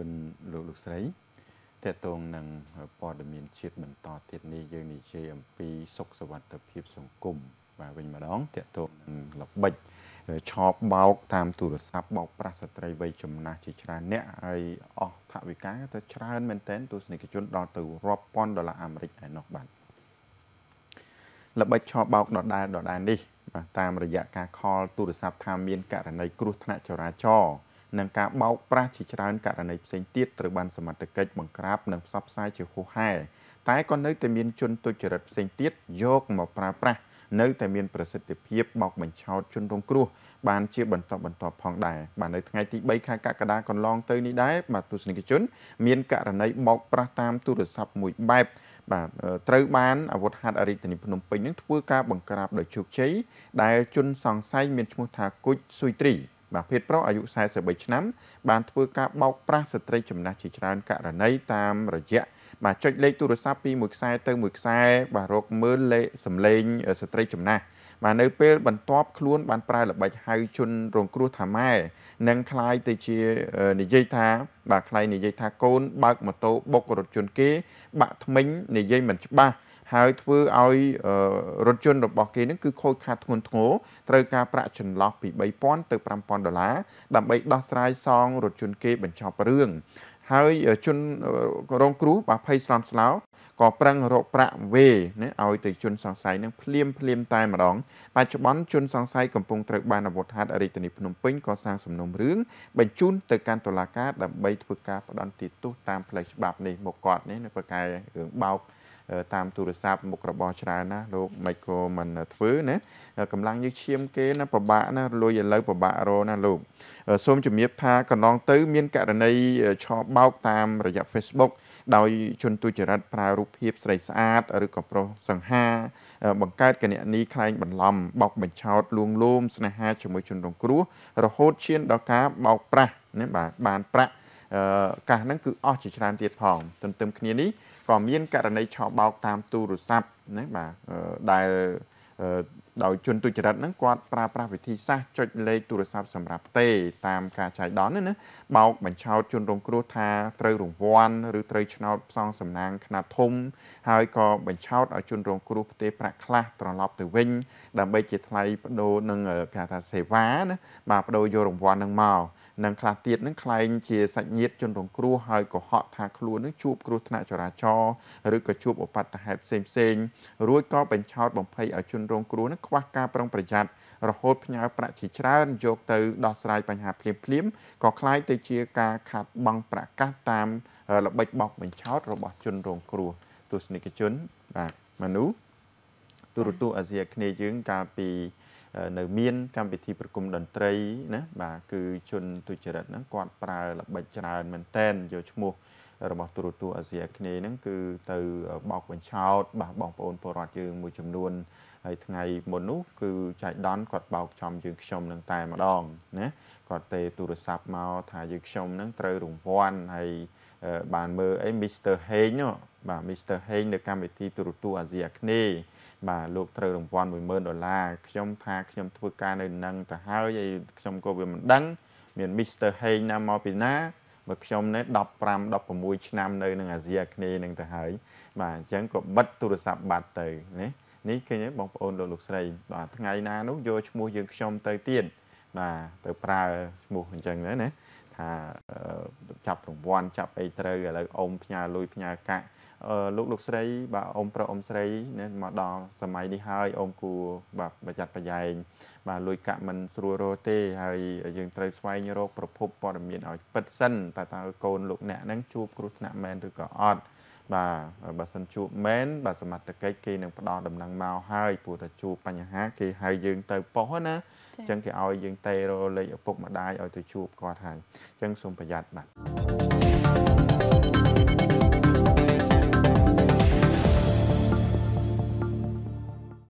ជនលោកលោកស្រីតកតងនឹងព័ត៌មានជាតិបន្តទៀតនេះយើងនិយាយអំពីសុខសวัสดิភាពសង្គមបាទវិញម្ដងតកតងនឹងល្បិចឆោបបោកតាមទូរស័ព្ទបោកប្រាស់ស្ត្រីវ័យចំណាស់ជាច្រើនអ្នកហើយអស់ថវិកាទៅច្រើនមែនទែនទស្សនិកជនដល់ទៅរាប់ពាន់ដុល្លារអាមេរិកឯណោះបាទល្បិចឆោបបោកដដែលដដែលនេះបាទតាមរយៈការខល ទូរស័ព្ទថាមានករណីគ្រោះថ្នាក់ចរាចរណ៍និងការបោកប្រាស់ជាច្រើនករណីផ្សេងទៀតត្រូវបានសមត្ថកិច្ចបង្ក្រាបនិងផ្សព្វផ្សាយជាហួសហែតែក៏នៅតែមានជនទុច្ចរិតផ្សេងទៀតយកមកប្រើប្រាស់នៅតែមានប្រសិទ្ធភាពបោកបញ្ឆោតជនរងគ្រោះបានជា បន្តបន្ទាប់ផងដែរបាទនៅថ្ងៃទី3ខែកក្កដាកន្លងទៅនេះដែរបាទទស្សនិកជន មានករណីបោកប្រាស់តាមទូរស័ព្ទមួយបែបបាទត្រូវបានអាវុធហត្ថរាជធានីភ្នំពេញនឹងធ្វើការបង្ក្រាបដោយជោគជ័យដែលជនសង្ស័យមានឈ្មោះថាគុជស៊ុយត្រីបាទភេទប្រុសអាយុ43ឆ្នាំ បានធ្វើការបោកប្រាស់ស្ត្រីចំណាស់ជាច្រើនករណីតាមរយៈបាទចុចលេខទូរស័ព្ទពីមួយខ្សែទៅមួយខ្សែបាទរកមើលលេខសម្លេងស្ត្រីចំណាស់បាទនៅពេលបន្ទាប់ខ្លួនបានប្រើល្បិចហៅជនរងគ្រោះថាម៉ែនិងคล้ายទៅជានិយាយថា បាទคล้ายនិយាយថាកូន បើកម៉ូតូបុករថយន្តគេ បាក់ថ្មិញនិយាយមិនច្បាស់ហើយធ្វើឲ្យរថយន្តរបស់គេនឹងគឺខូចខាតធ្ងន់ធ្ងរត្រូវការប្រាក់ចន្លោះពី3000ទៅ5000ដុល្លារដើម្បីដោះស្រាយសងរថយន្តគេបញ្ចប់រឿងហើយជនរងគ្រោះបាទភ័យស្លន់ស្លោក៏ប្រឹងរកប្រាក់វេណាឲ្យទៅជនសង្ស័យនឹងភ្លាមភ្លាមតែម្ដងបច្ចុប្បន្នជនសង្ស័យកំពុងត្រូវបានអាវុធហត្ថរាជធានីភ្នំពេញក៏សាងសំណុំរឿងបញ្ជូនទៅកាន់តុលាការដើម្បីធ្វើការផ្ដន្ទាទោសតាមផ្លូវច្បាប់នេះមកគាត់នេះនៅប្រកែរឿងបោកតាមទូរស័ព្ទមុខរបស់ច្រើនណាលោកមិនក៏មិនធ្វើណាកម្លាំងយើងឈាមគេណាពិបាកណាលុយឥឡូវពិបាករណាលោកសូមជំរាបថាកន្លងទៅ មានករណីឆោបោកតាមរយៈ Facebook ដោយជនទុច្ចរិតប្រើរូបភាពស្រីស្អាតឬក៏ប្រុសសង្ហា បង្កើតកណនីខ្លែងបន្លំបោកបញ្ឆោតលួងលោមស្នេហាជាមួយជនរងគ្រោះរហូតឈាន ដល់ការបោកប្រាស់ណាបាទបានប្រាក់កាសហ្នឹងគឺអស់ជាច្រើនទៀតផងទន្ទឹមគ្នានេះក៏មានករណីឆោបោកតាមទូរស័ព្ទណាបាទដែលដោយជនទុច្ចរិតហ្នឹងគាត់ប្រើប្រាស់វិធីសាស្ត្រចុចលេខទូរស័ព្ទសម្រាប់ទេតាមការចាយដនណាបោកបញ្ឆោតជនរងគ្រោះថាត្រូវរង្វាន់ឬត្រូវឆ្នោតផ្សងសំណាង ខ្នាតធំហើយក៏បញ្ឆោតឲ្យជនរងគ្រោះផ្ទេរប្រាក់ខ្លះត្រឡប់ទៅវិញដើម្បីជាថ្លៃបដូរនឹងការថាសេវាណាបាទបដូរយករង្វាន់នឹងមកនិងខ្លះទៀតនឹងខ្លែងជាសាច់ញាតិជនរងគ្រោះហើយក៏ហក់ថាខ្លួននឹងជួបគ្រោះថ្នាក់ចរាចរណ៍ឬក៏ជួបឧបត្តិហេតុផ្សេងៗរួចក៏បញ្ឆោតបំភ័យឲ្យជនរងគ្រោះនឹងខ្វះការប្រុងប្រយ័ត្នរហូតផ្ញើប្រាក់ជាច្រើនយកទៅដោះស្រាយបញ្ហាភ្លាមភ្លាមក៏คล้ายទៅជាការខាត់បង់ប្រកាសតាមល្បិចបោកបញ្ឆោតរបស់ជនរងគ្រោះទស្សនិកជនបាទមនុស្សទូរទស្សន៍អាស៊ីអាគ្នេយ៍យើងកាលពីនៅមានកម្មវិធីប្រគំតន្ត្រីណាបាទគឺជនទុច្ចរិតហ្នឹងគាត់ប្រើល្បិចច្រើនមែនតែនយកឈ្មោះ របស់ទូរទស្សន៍អាស៊ីអាគ្នេយ៍ហ្នឹងគឺទៅបោកបញ្ឆោតបាទបងប្អូនពលរដ្ឋយើងមួយចំនួនហើយថ្ងៃមុននោះគឺចៃដន្យគាត់បោកចំយើងខ្ញុំនឹងតែម្ដងណាគាត់ទេទូរស័ព្ទមកថាយើងខ្ញុំនឹងត្រូវរង្វាន់ហើយបានមើលអី Mr. Heng នោះបាទមីស្ទ័រហេងនៅកម្មវិធីទូរទស្សន៍អាស៊ីអាគ្នេយ៍បាទលោកត្រូវរង្វាន់10000ដុល្លារខ្ញុំថាខ្ញុំធ្វើការនៅនឹងទៅហើយហើយខ្ញុំក៏វាមិនដឹង មានមីស្ទ័រហេងណាមកពីណាបើខ្ញុំនៅ15 16ឆ្នាំនៅនឹងអាស៊ីអាគ្នេយ៍នឹងទៅហើយបាទអញ្ចឹងក៏បិទទូរស័ព្ទបាត់ទៅណានេះឃើញបងប្អូនលោកលោកស្រីបាទថ្ងៃណា នោះយកឈ្មោះយើងខ្ញុំទៅទៀតបាទទៅប្រើឈ្មោះអញ្ចឹងទៅណាថាចាប់រង្វាន់ចាប់អីត្រូវឥឡូវអ៊ំផ្ញើលុយផ្ញើកាក់លោកលោកស្រី បាទអ៊ំប្រុសអ៊ំស្រីមកដល់សម័យនេះហើយអ៊ំគួរបាទប្រយ័ត្នប្រយែងបាទលួយកាក់មិនស្រួលរកទេហើយយើង ត្រូវស្វែងរកប្រភពព័ត៌មានឲ្យពិតសិនតើតើកូនលោកអ្នកហ្នឹងជួបគ្រោះថ្នាក់មែនឬក៏អត់បាទបើសិនជួបមែនបាទសមត្ថកិច្ចគេនឹងផ្ដល់ដំណឹងមកហើយព្រោះតែជួបបញ្ហា គេហៅយើងទៅប៉ុស្ណាអញ្ចឹងគេឲ្យយើងតេរលេខឪពុកម្ដាយឲ្យទៅជួបគាត់ហើយអញ្ចឹងសូមប្រយ័ត្នបាទ